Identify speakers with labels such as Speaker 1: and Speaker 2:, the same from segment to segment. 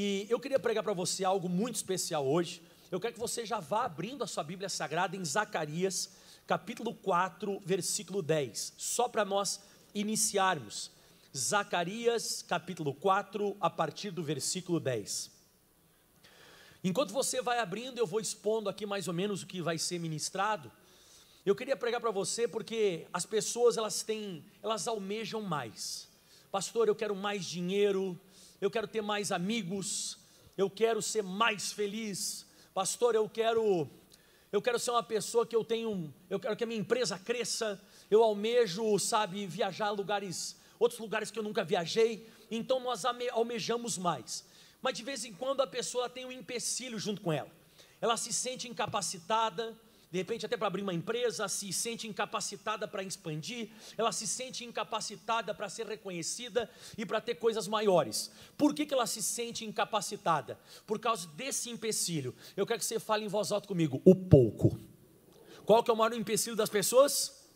Speaker 1: E eu queria pregar para você algo muito especial hoje. Eu quero que você já vá abrindo a sua Bíblia Sagrada em Zacarias, capítulo 4, versículo 10, só para nós iniciarmos. Zacarias, capítulo 4, a partir do versículo 10. Enquanto você vai abrindo, eu vou expondo aqui mais ou menos o que vai ser ministrado. Eu queria pregar para você porque as pessoas elas têm, elas almejam mais. Pastor, eu quero mais dinheiro, eu quero ter mais amigos, eu quero ser mais feliz, pastor, eu quero eu quero ser uma pessoa que eu tenho, eu quero que a minha empresa cresça, eu almejo, sabe, viajar a lugares, outros lugares que eu nunca viajei, então nós almejamos mais. Mas de vez em quando a pessoa tem um empecilho junto com ela. Ela se sente incapacitada, de repente até para abrir uma empresa, se sente incapacitada para expandir, ela se sente incapacitada para ser reconhecida e para ter coisas maiores. Por que, que ela se sente incapacitada? Por causa desse empecilho. Eu quero que você fale em voz alta comigo, o pouco. Qual que é o maior empecilho das pessoas?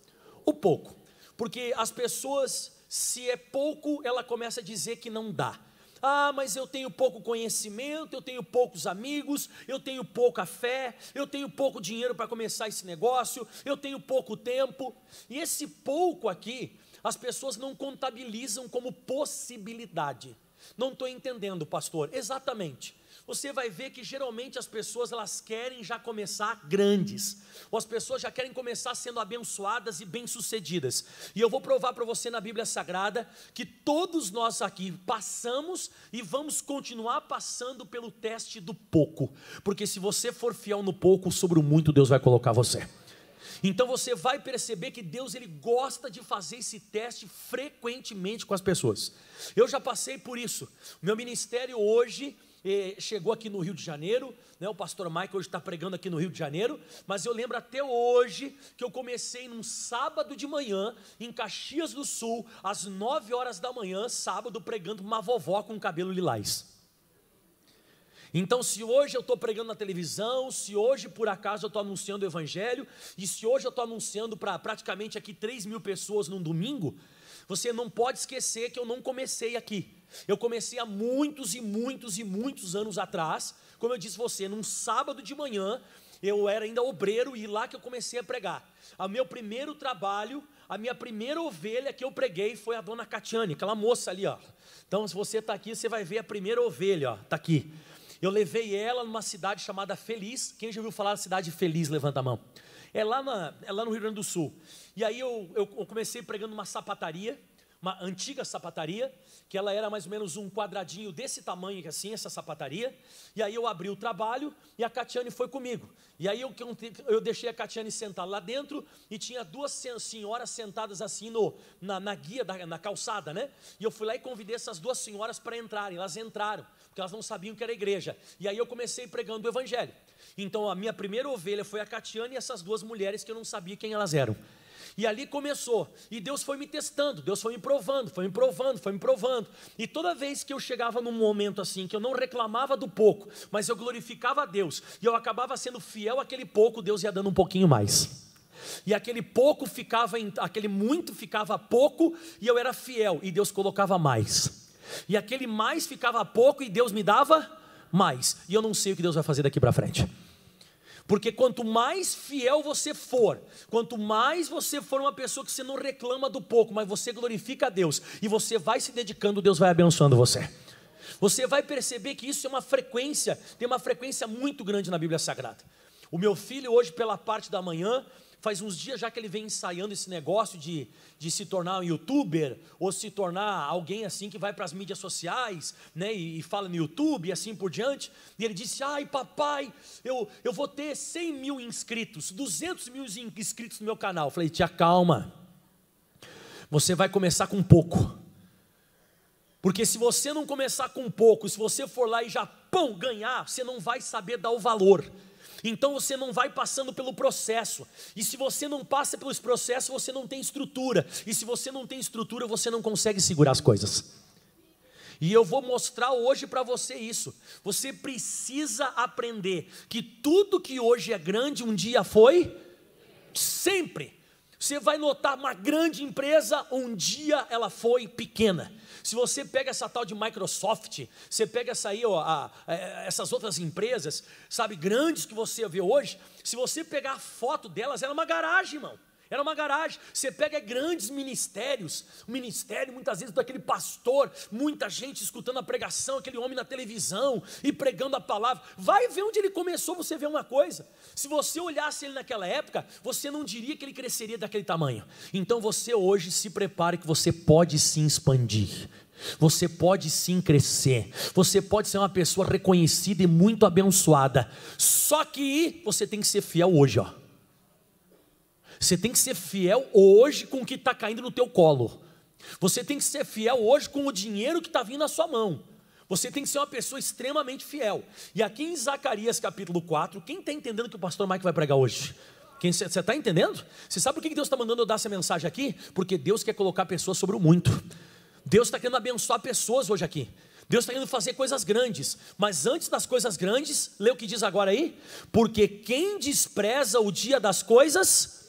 Speaker 1: O pouco. Porque as pessoas, se é pouco, ela começa a dizer que não dá ah, mas eu tenho pouco conhecimento, eu tenho poucos amigos, eu tenho pouca fé, eu tenho pouco dinheiro para começar esse negócio, eu tenho pouco tempo. E esse pouco aqui, as pessoas não contabilizam como possibilidade. Não estou entendendo, pastor. Exatamente você vai ver que geralmente as pessoas elas querem já começar grandes, ou as pessoas já querem começar sendo abençoadas e bem-sucedidas. E eu vou provar para você na Bíblia Sagrada que todos nós aqui passamos e vamos continuar passando pelo teste do pouco, porque se você for fiel no pouco, sobre o muito Deus vai colocar você. Então você vai perceber que Deus ele gosta de fazer esse teste frequentemente com as pessoas. Eu já passei por isso. Meu ministério hoje chegou aqui no Rio de Janeiro, né? o pastor Michael hoje está pregando aqui no Rio de Janeiro, mas eu lembro até hoje que eu comecei num sábado de manhã, em Caxias do Sul, às 9 horas da manhã, sábado, pregando uma vovó com cabelo lilás. Então, se hoje eu estou pregando na televisão, se hoje por acaso eu estou anunciando o Evangelho, e se hoje eu estou anunciando para praticamente aqui 3 mil pessoas num domingo, você não pode esquecer que eu não comecei aqui. Eu comecei há muitos e muitos e muitos anos atrás. Como eu disse você, num sábado de manhã, eu era ainda obreiro e lá que eu comecei a pregar. O meu primeiro trabalho, a minha primeira ovelha que eu preguei foi a dona Catiane, aquela moça ali, ó. Então, se você está aqui, você vai ver a primeira ovelha, ó, está aqui. Eu levei ela numa cidade chamada Feliz. Quem já ouviu falar da cidade Feliz? Levanta a mão. É lá, na, é lá no Rio Grande do Sul. E aí eu, eu comecei pregando uma sapataria, uma antiga sapataria, que ela era mais ou menos um quadradinho desse tamanho é assim, essa sapataria. E aí eu abri o trabalho e a Catiane foi comigo. E aí eu, eu deixei a Catiane sentar lá dentro e tinha duas senhoras sentadas assim no, na, na guia, da, na calçada, né? E eu fui lá e convidei essas duas senhoras para entrarem. Elas entraram, porque elas não sabiam que era igreja. E aí eu comecei pregando o evangelho. Então a minha primeira ovelha foi a Catiana e essas duas mulheres que eu não sabia quem elas eram. E ali começou. E Deus foi me testando, Deus foi me provando, foi me provando, foi me provando. E toda vez que eu chegava num momento assim, que eu não reclamava do pouco, mas eu glorificava a Deus, e eu acabava sendo fiel àquele pouco, Deus ia dando um pouquinho mais. E aquele pouco ficava, aquele muito ficava pouco, e eu era fiel, e Deus colocava mais. E aquele mais ficava pouco, e Deus me dava mais. E eu não sei o que Deus vai fazer daqui para frente. Porque quanto mais fiel você for, quanto mais você for uma pessoa que você não reclama do pouco, mas você glorifica a Deus e você vai se dedicando, Deus vai abençoando você. Você vai perceber que isso é uma frequência, tem uma frequência muito grande na Bíblia Sagrada. O meu filho hoje pela parte da manhã, Faz uns dias já que ele vem ensaiando esse negócio de, de se tornar um youtuber, ou se tornar alguém assim que vai para as mídias sociais, né, e, e, fala no YouTube e assim por diante. E ele disse: Ai, papai, eu, eu vou ter 100 mil inscritos, 200 mil inscritos no meu canal. Eu falei: Tia, calma. Você vai começar com pouco. Porque se você não começar com pouco, se você for lá e já pão ganhar, você não vai saber dar o valor. Então você não vai passando pelo processo. E se você não passa pelos processos, você não tem estrutura. E se você não tem estrutura, você não consegue segurar as coisas. E eu vou mostrar hoje para você isso. Você precisa aprender que tudo que hoje é grande um dia foi sempre. Você vai notar uma grande empresa, um dia ela foi pequena. Se você pega essa tal de Microsoft, você pega essa aí, ó, a, a, é, essas outras empresas, sabe, grandes que você vê hoje, se você pegar a foto delas, ela é uma garagem, irmão. Era uma garagem. Você pega é grandes ministérios, o ministério muitas vezes daquele pastor, muita gente escutando a pregação, aquele homem na televisão e pregando a palavra. Vai ver onde ele começou, você vê uma coisa. Se você olhasse ele naquela época, você não diria que ele cresceria daquele tamanho. Então você hoje se prepare que você pode se expandir. Você pode sim crescer, você pode ser uma pessoa reconhecida e muito abençoada. Só que você tem que ser fiel hoje, ó. Você tem que ser fiel hoje com o que está caindo no teu colo. Você tem que ser fiel hoje com o dinheiro que está vindo na sua mão. Você tem que ser uma pessoa extremamente fiel. E aqui em Zacarias capítulo 4, quem está entendendo que o pastor Mike vai pregar hoje? Você está entendendo? Você sabe por que Deus está mandando eu dar essa mensagem aqui? Porque Deus quer colocar pessoas sobre o muito. Deus está querendo abençoar pessoas hoje aqui. Deus está querendo fazer coisas grandes. Mas antes das coisas grandes, lê o que diz agora aí. Porque quem despreza o dia das coisas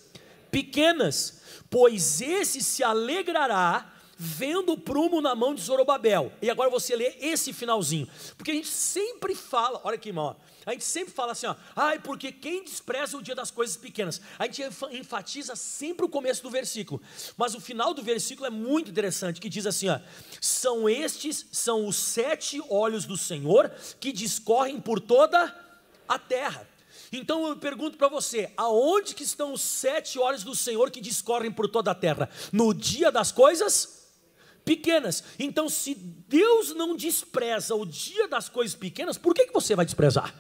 Speaker 1: pequenas, pois esse se alegrará vendo o prumo na mão de Zorobabel. E agora você lê esse finalzinho, porque a gente sempre fala, olha aqui, irmão, a gente sempre fala assim, ó, ai, porque quem despreza o dia das coisas pequenas? A gente enfatiza sempre o começo do versículo, mas o final do versículo é muito interessante, que diz assim, ó, são estes, são os sete olhos do Senhor que discorrem por toda a terra. Então eu pergunto para você: aonde que estão os sete olhos do Senhor que discorrem por toda a terra? No dia das coisas? pequenas. Então, se Deus não despreza o dia das coisas pequenas, por que, que você vai desprezar?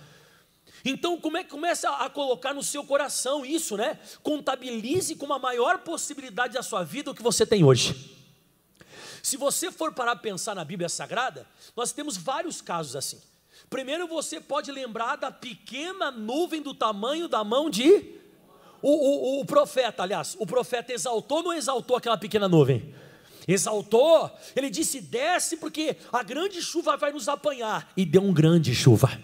Speaker 1: Então, como é que começa a colocar no seu coração isso, né? Contabilize com a maior possibilidade da sua vida o que você tem hoje. Se você for parar a pensar na Bíblia Sagrada, nós temos vários casos assim. Primeiro você pode lembrar da pequena nuvem do tamanho da mão de. O, o, o profeta, aliás, o profeta exaltou ou não exaltou aquela pequena nuvem? Exaltou, ele disse: desce, porque a grande chuva vai nos apanhar. E deu um grande chuva.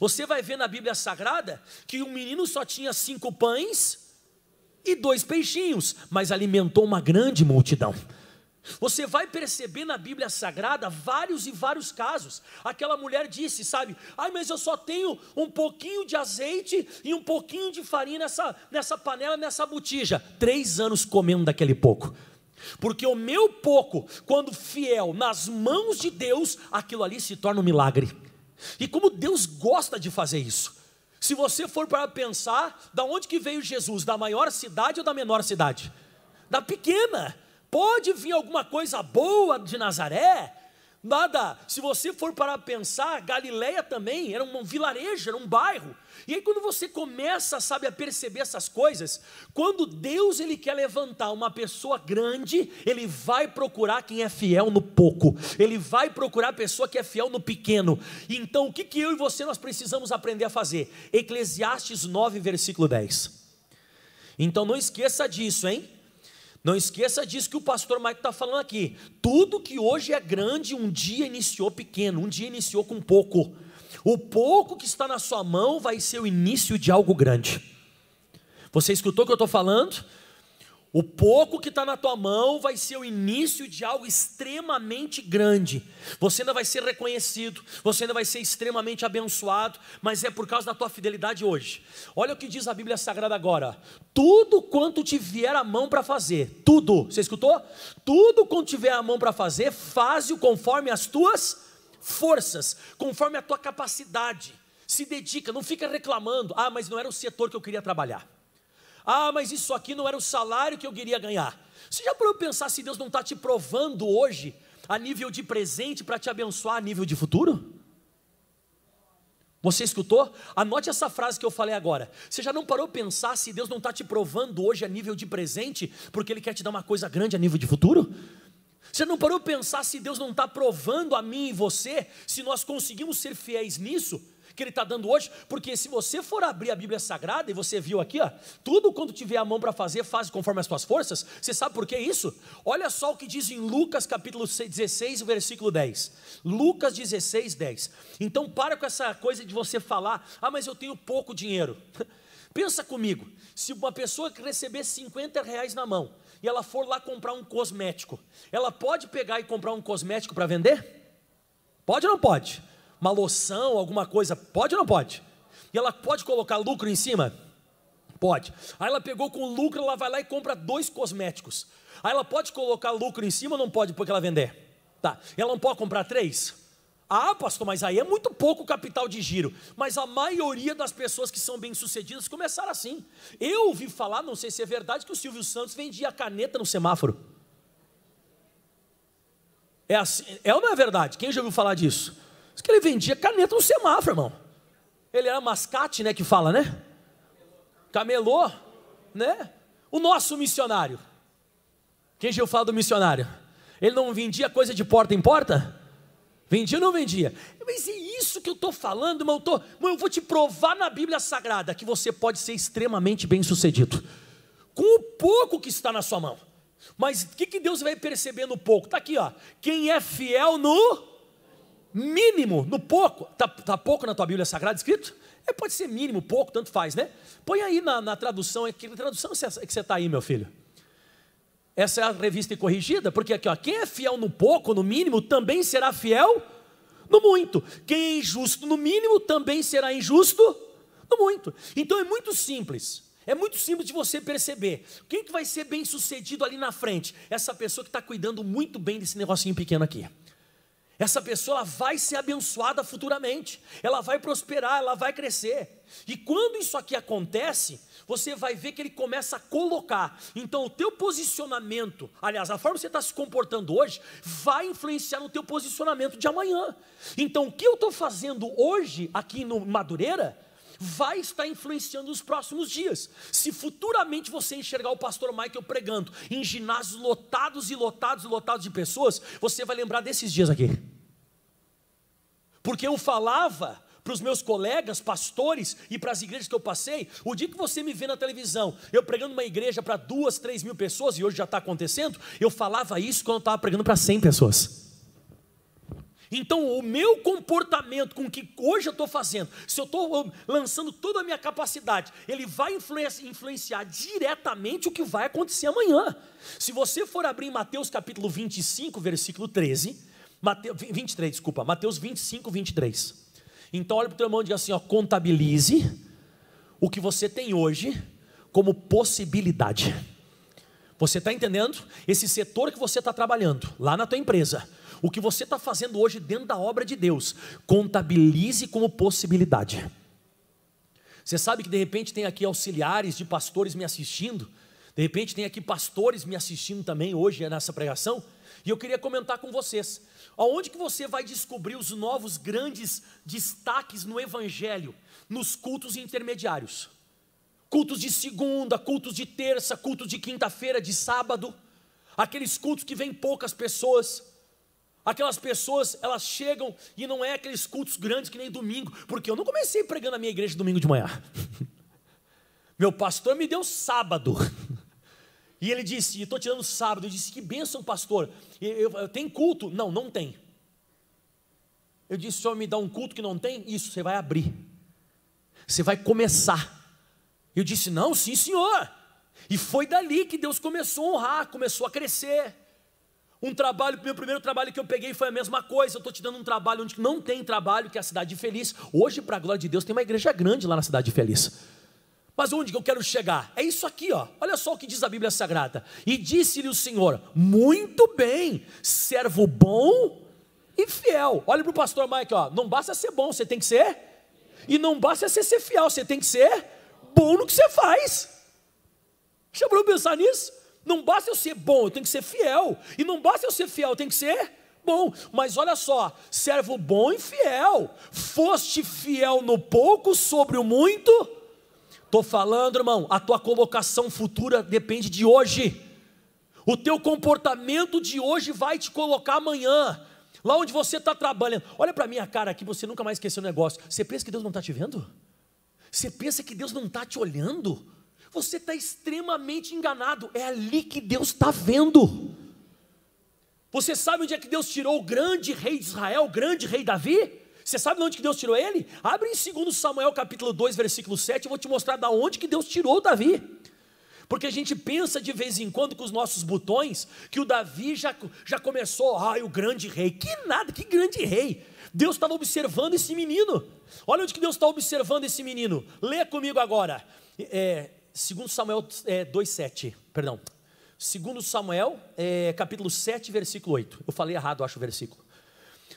Speaker 1: Você vai ver na Bíblia Sagrada que um menino só tinha cinco pães e dois peixinhos, mas alimentou uma grande multidão. Você vai perceber na Bíblia Sagrada vários e vários casos. Aquela mulher disse, sabe? Ai, mas eu só tenho um pouquinho de azeite e um pouquinho de farinha nessa, nessa panela, nessa botija. Três anos comendo daquele pouco. Porque o meu pouco, quando fiel nas mãos de Deus, aquilo ali se torna um milagre. E como Deus gosta de fazer isso. Se você for para pensar, da onde que veio Jesus? Da maior cidade ou da menor cidade? Da pequena pode vir alguma coisa boa de Nazaré? Nada. Se você for para pensar, Galileia também era um vilarejo, era um bairro. E aí quando você começa, sabe, a perceber essas coisas, quando Deus ele quer levantar uma pessoa grande, ele vai procurar quem é fiel no pouco. Ele vai procurar a pessoa que é fiel no pequeno. Então, o que que eu e você nós precisamos aprender a fazer? Eclesiastes 9, versículo 10. Então não esqueça disso, hein? Não esqueça disso que o pastor Mike está falando aqui. Tudo que hoje é grande, um dia iniciou pequeno, um dia iniciou com pouco. O pouco que está na sua mão vai ser o início de algo grande. Você escutou o que eu estou falando? O pouco que está na tua mão vai ser o início de algo extremamente grande. Você ainda vai ser reconhecido, você ainda vai ser extremamente abençoado, mas é por causa da tua fidelidade hoje. Olha o que diz a Bíblia Sagrada agora: tudo quanto tiver a mão para fazer, tudo, você escutou? Tudo quanto tiver a mão para fazer, faz-o conforme as tuas forças, conforme a tua capacidade. Se dedica, não fica reclamando. Ah, mas não era o setor que eu queria trabalhar. Ah, mas isso aqui não era o salário que eu queria ganhar. Você já parou pensar se Deus não está te provando hoje, a nível de presente, para te abençoar a nível de futuro? Você escutou? Anote essa frase que eu falei agora. Você já não parou pensar se Deus não está te provando hoje a nível de presente, porque Ele quer te dar uma coisa grande a nível de futuro? Você não parou pensar se Deus não está provando a mim e você, se nós conseguimos ser fiéis nisso, que ele está dando hoje, porque se você for abrir a Bíblia Sagrada, e você viu aqui, ó, tudo quando tiver a mão para fazer, faz conforme as suas forças, você sabe por que isso? Olha só o que diz em Lucas capítulo 16, versículo 10. Lucas 16, 10. Então para com essa coisa de você falar, ah, mas eu tenho pouco dinheiro. Pensa comigo, se uma pessoa receber 50 reais na mão e ela for lá comprar um cosmético, ela pode pegar e comprar um cosmético para vender? Pode ou não pode? uma loção, alguma coisa, pode ou não pode? E ela pode colocar lucro em cima? Pode. Aí ela pegou com lucro, ela vai lá e compra dois cosméticos. Aí ela pode colocar lucro em cima ou não pode porque ela vender? Tá. Ela não pode comprar três? Ah, pastor, mas aí é muito pouco capital de giro. Mas a maioria das pessoas que são bem-sucedidas começaram assim. Eu ouvi falar, não sei se é verdade, que o Silvio Santos vendia caneta no semáforo. É, assim, é ou não é verdade? Quem já ouviu falar disso? Diz que ele vendia caneta no semáforo, irmão. Ele era mascate, né, que fala, né? Camelô, né? O nosso missionário. Quem já fala do missionário? Ele não vendia coisa de porta em porta? Vendia ou não vendia? Mas é isso que eu estou falando, irmão. Eu, tô, eu vou te provar na Bíblia Sagrada que você pode ser extremamente bem sucedido. Com o pouco que está na sua mão. Mas o que, que Deus vai perceber no pouco? Está aqui, ó. Quem é fiel no mínimo, no pouco, está tá pouco na tua Bíblia Sagrada escrito? É, pode ser mínimo, pouco, tanto faz, né? Põe aí na, na tradução, é que tradução é que você está aí, meu filho? Essa é a revista corrigida, porque aqui, ó, quem é fiel no pouco, no mínimo, também será fiel no muito. Quem é injusto no mínimo, também será injusto no muito. Então é muito simples. É muito simples de você perceber. Quem que vai ser bem sucedido ali na frente? Essa pessoa que está cuidando muito bem desse negocinho pequeno aqui. Essa pessoa ela vai ser abençoada futuramente, ela vai prosperar, ela vai crescer. E quando isso aqui acontece, você vai ver que ele começa a colocar. Então, o teu posicionamento, aliás, a forma que você está se comportando hoje, vai influenciar no teu posicionamento de amanhã. Então, o que eu estou fazendo hoje aqui no Madureira vai estar influenciando os próximos dias. Se futuramente você enxergar o pastor Michael pregando em ginásios lotados e lotados e lotados de pessoas, você vai lembrar desses dias aqui. Porque eu falava para os meus colegas, pastores e para as igrejas que eu passei, o dia que você me vê na televisão, eu pregando uma igreja para duas, três mil pessoas, e hoje já está acontecendo, eu falava isso quando eu estava pregando para cem pessoas. Então, o meu comportamento com o que hoje eu estou fazendo, se eu estou ah, lançando toda a minha capacidade, ele vai influenciar diretamente o que vai acontecer amanhã. Se você for abrir Mateus capítulo 25, versículo 13, Mateus, 23, desculpa, Mateus 25, 23. Então, olha para o teu irmão e diga assim: ó, contabilize o que você tem hoje como possibilidade. Você está entendendo? Esse setor que você está trabalhando, lá na tua empresa, o que você está fazendo hoje dentro da obra de Deus, contabilize como possibilidade. Você sabe que de repente tem aqui auxiliares de pastores me assistindo, de repente tem aqui pastores me assistindo também hoje é, nessa pregação, e eu queria comentar com vocês. Aonde que você vai descobrir os novos grandes destaques no evangelho, nos cultos intermediários? cultos de segunda, cultos de terça, cultos de quinta-feira, de sábado, aqueles cultos que vêm poucas pessoas. Aquelas pessoas, elas chegam e não é aqueles cultos grandes que nem domingo, porque eu não comecei pregando a minha igreja domingo de manhã. Meu pastor me deu sábado. E ele disse: Estou tirando sábado. Eu disse: Que bênção, pastor. Eu, eu, eu, tem culto? Não, não tem. Eu disse: O senhor me dá um culto que não tem? Isso, você vai abrir. Você vai começar. Eu disse: Não, sim, senhor. E foi dali que Deus começou a honrar, começou a crescer. Um trabalho, meu primeiro trabalho que eu peguei foi a mesma coisa. Eu estou te dando um trabalho onde não tem trabalho, que é a Cidade Feliz. Hoje, para a glória de Deus, tem uma igreja grande lá na Cidade Feliz. Mas onde que eu quero chegar? É isso aqui, ó. Olha só o que diz a Bíblia Sagrada. E disse-lhe o Senhor: Muito bem, servo bom e fiel. Olha para o pastor Mike, ó. Não basta ser bom, você tem que ser. E não basta ser, ser fiel, você tem que ser bom no que você faz. Já parou pensar nisso? Não basta eu ser bom, eu tenho que ser fiel. E não basta eu ser fiel, eu tenho que ser bom. Mas olha só, servo bom e fiel. Foste fiel no pouco, sobre o muito. Estou falando, irmão, a tua colocação futura depende de hoje. O teu comportamento de hoje vai te colocar amanhã. Lá onde você está trabalhando, olha para minha cara aqui, você nunca mais esqueceu o negócio. Você pensa que Deus não está te vendo? Você pensa que Deus não está te olhando? Você está extremamente enganado. É ali que Deus está vendo. Você sabe onde é que Deus tirou o grande rei de Israel, o grande rei Davi? Você sabe de onde que Deus tirou ele? Abre em 2 Samuel capítulo 2, versículo 7, eu vou te mostrar da onde que Deus tirou Davi. Porque a gente pensa de vez em quando com os nossos botões que o Davi já, já começou, ai, ah, o grande rei. Que nada, que grande rei. Deus estava observando esse menino. Olha onde que Deus está observando esse menino. Leia comigo agora. É, segundo Samuel é, 2,7. Perdão. Segundo Samuel, é, capítulo 7, versículo 8. Eu falei errado, acho o versículo.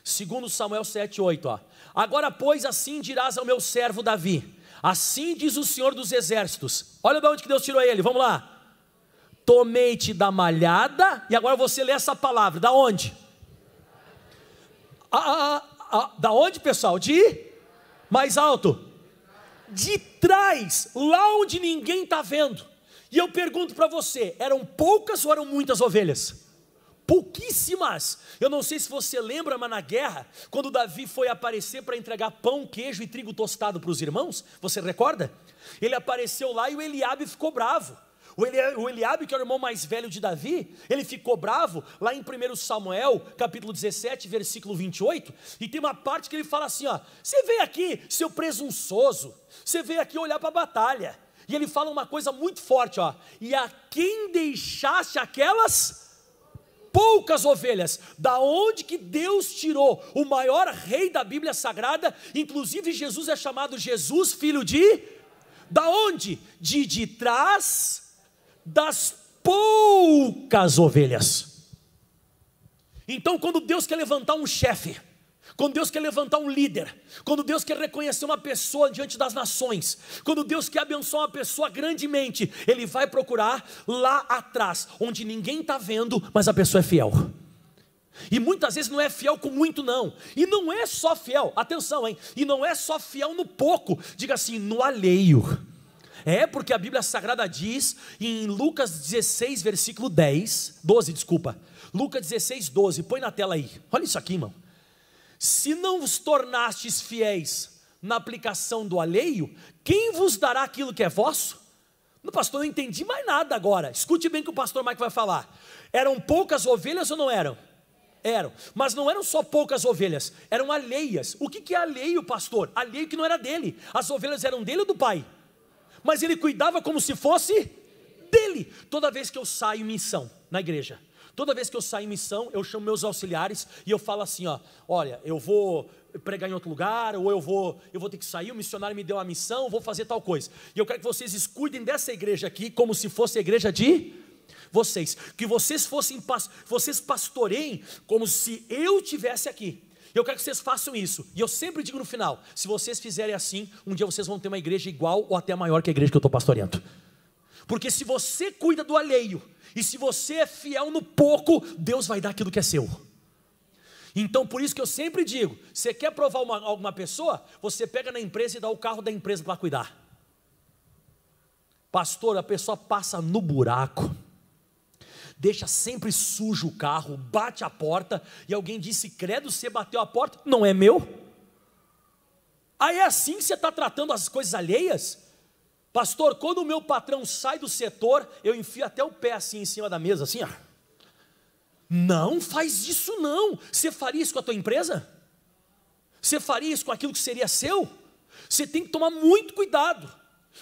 Speaker 1: Segundo Samuel 7, 8. Ó. Agora, pois, assim dirás ao meu servo Davi Assim diz o Senhor dos Exércitos. Olha de onde que Deus tirou ele, vamos lá. Tomei-te da malhada, e agora você lê essa palavra, da onde? Ah, ah, ah, ah da onde, pessoal? De mais alto. De trás, lá onde ninguém está vendo. E eu pergunto para você: eram poucas ou eram muitas ovelhas? pouquíssimas. Eu não sei se você lembra, mas na guerra, quando Davi foi aparecer para entregar pão, queijo e trigo tostado para os irmãos, você recorda? Ele apareceu lá e o Eliabe ficou bravo. O Eliabe, que é o irmão mais velho de Davi, ele ficou bravo lá em 1 Samuel, capítulo 17, versículo 28, e tem uma parte que ele fala assim: ó, você veio aqui, seu presunçoso, você veio aqui olhar para a batalha. E ele fala uma coisa muito forte, ó, e a quem deixaste aquelas poucas ovelhas, da onde que Deus tirou o maior rei da Bíblia Sagrada, inclusive Jesus é chamado Jesus, filho de da onde? De de trás das poucas ovelhas. Então, quando Deus quer levantar um chefe, quando Deus quer levantar um líder, quando Deus quer reconhecer uma pessoa diante das nações, quando Deus quer abençoar uma pessoa grandemente, Ele vai procurar lá atrás, onde ninguém está vendo, mas a pessoa é fiel. E muitas vezes não é fiel com muito, não. E não é só fiel, atenção, hein? E não é só fiel no pouco, diga assim, no alheio. É porque a Bíblia Sagrada diz em Lucas 16, versículo 10, 12, desculpa. Lucas 16, 12, põe na tela aí. Olha isso aqui, irmão. Se não vos tornastes fiéis na aplicação do alheio, quem vos dará aquilo que é vosso? No pastor, não entendi mais nada agora. Escute bem o que o pastor Mike vai falar. Eram poucas ovelhas ou não eram? Eram, mas não eram só poucas ovelhas, eram alheias. O que, é alheio, pastor? Alheio que não era dele. As ovelhas eram dele ou do pai? Mas ele cuidava como se fosse dele. Toda vez que eu saio missão na igreja, Toda vez que eu saio em missão, eu chamo meus auxiliares e eu falo assim, ó, olha, eu vou pregar em outro lugar, ou eu vou, eu vou ter que sair, o missionário me deu uma missão, vou fazer tal coisa. E eu quero que vocês escutem dessa igreja aqui como se fosse a igreja de vocês, que vocês fossem vocês pastoreiem como se eu tivesse aqui. Eu quero que vocês façam isso. E eu sempre digo no final: se vocês fizerem assim, um dia vocês vão ter uma igreja igual ou até maior que a igreja que eu estou pastoreando. Porque se você cuida do alheio, e se você é fiel no pouco, Deus vai dar aquilo que é seu. Então, por isso que eu sempre digo: você quer provar uma, alguma pessoa, você pega na empresa e dá o carro da empresa para cuidar. Pastor, a pessoa passa no buraco, deixa sempre sujo o carro, bate a porta, e alguém disse: Credo, você bateu a porta, não é meu. Aí é assim que você está tratando as coisas alheias? Pastor, quando o meu patrão sai do setor, eu enfio até o pé assim em cima da mesa, assim, ó. Não faz isso não. Você faria isso com a tua empresa? Você faria isso com aquilo que seria seu? Você tem que tomar muito cuidado.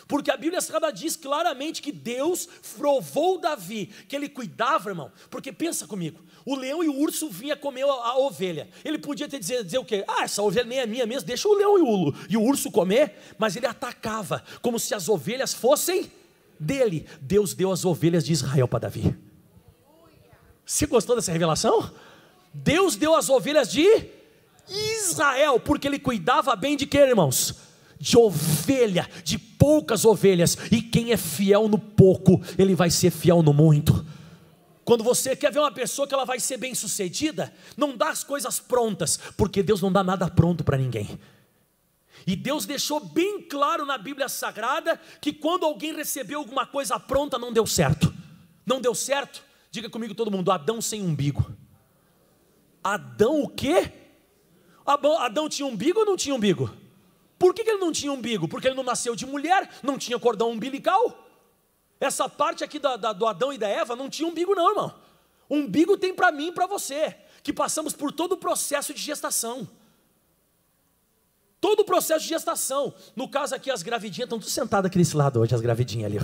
Speaker 1: Porque a Bíblia Sagrada diz claramente que Deus provou Davi, que ele cuidava, irmão. Porque pensa comigo, o leão e o urso vinha comer a, a ovelha. Ele podia ter dizer, dizer o quê? Ah, essa ovelha nem é minha mesmo, deixa o leão e o, e o urso comer. Mas ele atacava, como se as ovelhas fossem dele. Deus deu as ovelhas de Israel para Davi. Você gostou dessa revelação? Deus deu as ovelhas de Israel, porque ele cuidava bem de quê, irmãos? de ovelha, de poucas ovelhas, e quem é fiel no pouco, ele vai ser fiel no muito. Quando você quer ver uma pessoa que ela vai ser bem sucedida, não dá as coisas prontas, porque Deus não dá nada pronto para ninguém. E Deus deixou bem claro na Bíblia Sagrada que quando alguém recebeu alguma coisa pronta, não deu certo. Não deu certo? Diga comigo todo mundo: Adão sem umbigo. Adão o quê? Adão tinha umbigo ou não tinha umbigo? Por que, que ele não tinha umbigo? Porque ele não nasceu de mulher, não tinha cordão umbilical. Essa parte aqui da, da, do Adão e da Eva não tinha umbigo, não, irmão. Umbigo tem para mim e para você, que passamos por todo o processo de gestação. Todo o processo de gestação. No caso aqui, as gravidinhas estão tudo sentadas aqui desse lado hoje, as gravidinhas ali.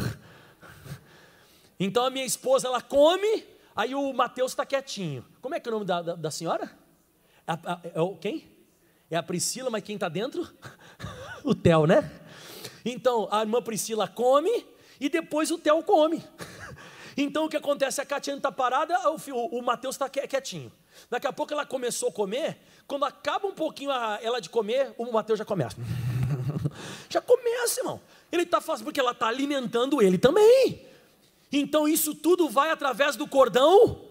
Speaker 1: Então a minha esposa, ela come, aí o Mateus está quietinho. Como é que é o nome da, da, da senhora? É a, é quem? É a Priscila, mas quem está dentro? o Theo, né? Então, a irmã Priscila come e depois o Theo come. Então, o que acontece? A Catiana está parada, o, o Mateus está quietinho. Daqui a pouco ela começou a comer, quando acaba um pouquinho a, ela de comer, o Mateus já começa. já começa, irmão. Ele está fazendo, porque ela está alimentando ele também. Então, isso tudo vai através do cordão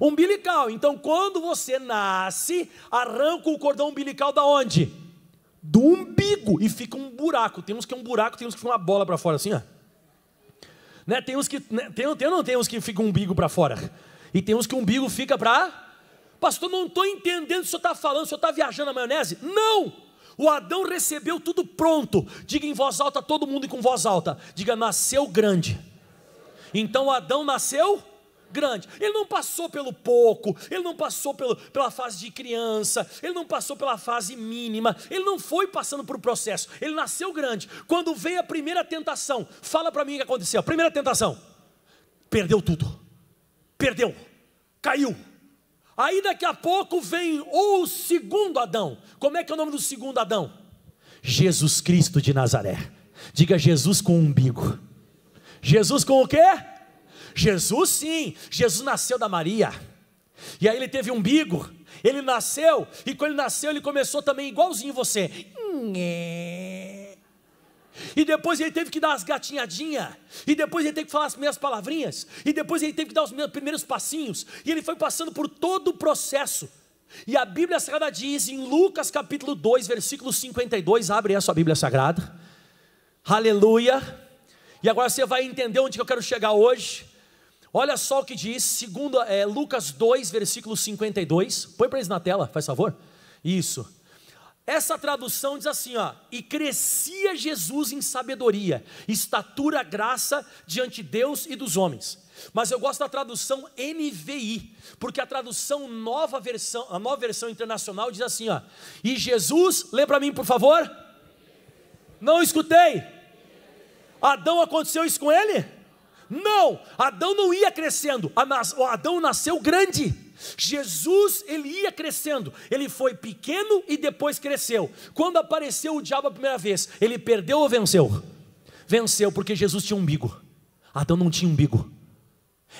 Speaker 1: umbilical. Então, quando você nasce, arranca o cordão umbilical da onde? do umbigo e fica um buraco. Tem uns que é um buraco, tem uns que fica uma bola para fora, assim, ó. Né? Tem uns que. Né? Tem, tem, não tem uns que fica um umbigo para fora. E tem uns que o umbigo fica para. Pastor, não estou entendendo o que o senhor está falando, o senhor está viajando na maionese? Não! O Adão recebeu tudo pronto. Diga em voz alta, todo mundo e com voz alta. Diga, nasceu grande. Então Adão nasceu grande. Ele não passou pelo pouco, ele não passou pelo, pela fase de criança, ele não passou pela fase mínima, ele não foi passando por processo, ele nasceu grande. Quando veio a primeira tentação, fala para mim o que aconteceu. A primeira tentação, perdeu tudo, perdeu, caiu. Aí daqui a pouco vem o segundo Adão. Como é que é o nome do segundo Adão? Jesus Cristo de Nazaré. Diga Jesus com o umbigo. Jesus com o quê? Jesus sim, Jesus nasceu da Maria. E aí ele teve umbigo, ele nasceu, e quando ele nasceu, ele começou também igualzinho você. E depois ele teve que dar as gatinhadinhas, e depois ele teve que falar as minhas palavrinhas, e depois ele teve que dar os meus primeiros passinhos, e ele foi passando por todo o processo. E a Bíblia Sagrada diz em Lucas capítulo 2, versículo 52, abre a sua Bíblia Sagrada. Aleluia. E agora você vai entender onde que eu quero chegar hoje. Olha só o que diz segundo, é, Lucas 2, versículo 52. Põe para eles na tela, faz favor. Isso. Essa tradução diz assim, ó: "E crescia Jesus em sabedoria, estatura, graça diante de Deus e dos homens". Mas eu gosto da tradução NVI, porque a tradução nova versão, a nova versão internacional diz assim, ó: "E Jesus, lê para mim, por favor? Não escutei. Adão aconteceu isso com ele? Não, Adão não ia crescendo, Adão nasceu grande. Jesus, ele ia crescendo, ele foi pequeno e depois cresceu. Quando apareceu o diabo a primeira vez, ele perdeu ou venceu? Venceu, porque Jesus tinha umbigo, Adão não tinha umbigo.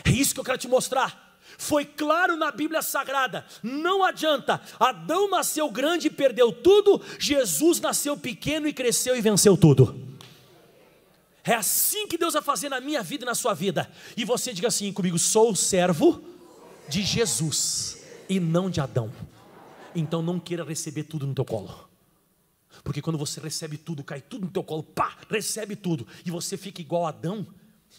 Speaker 1: É isso que eu quero te mostrar. Foi claro na Bíblia Sagrada, não adianta. Adão nasceu grande e perdeu tudo, Jesus nasceu pequeno e cresceu e venceu tudo. É assim que Deus vai fazer na minha vida e na sua vida. E você diga assim comigo: sou servo de Jesus e não de Adão. Então não queira receber tudo no teu colo. Porque quando você recebe tudo, cai tudo no teu colo, pá, recebe tudo. E você fica igual a Adão,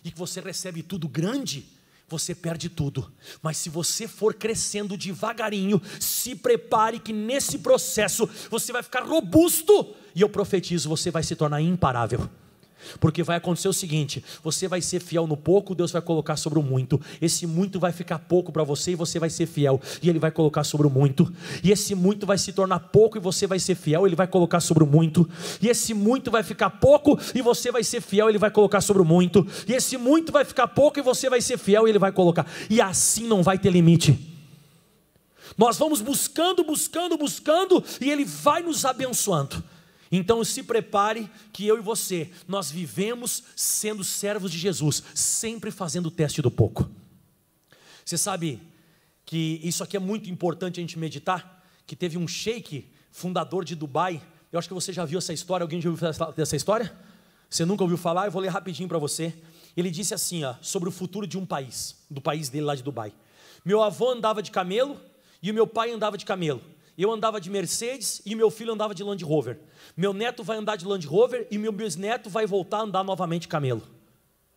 Speaker 1: e que você recebe tudo grande, você perde tudo. Mas se você for crescendo devagarinho, se prepare que nesse processo você vai ficar robusto. E eu profetizo, você vai se tornar imparável. Porque vai acontecer o seguinte: você vai ser fiel no pouco, Deus vai colocar sobre o muito. Esse muito vai ficar pouco para você e você vai ser fiel. E Ele vai colocar sobre o muito. E esse muito vai se tornar pouco e você vai ser fiel, Ele vai colocar sobre o muito. E esse muito vai ficar pouco e você vai ser fiel, Ele vai colocar sobre o muito. E esse muito vai ficar pouco e você vai ser fiel, Ele vai colocar. E assim não vai ter limite. Nós vamos buscando, buscando, buscando e Ele vai nos abençoando. Então se prepare que eu e você, nós vivemos sendo servos de Jesus, sempre fazendo o teste do pouco. Você sabe que isso aqui é muito importante a gente meditar, que teve um sheik, fundador de Dubai, eu acho que você já viu essa história, alguém já ouviu falar dessa história? Você nunca ouviu falar? Eu vou ler rapidinho para você. Ele disse assim, ó, sobre o futuro de um país, do país dele lá de Dubai. Meu avô andava de camelo e o meu pai andava de camelo. Eu andava de Mercedes e meu filho andava de Land Rover. Meu neto vai andar de Land Rover e meu bisneto vai voltar a andar novamente camelo.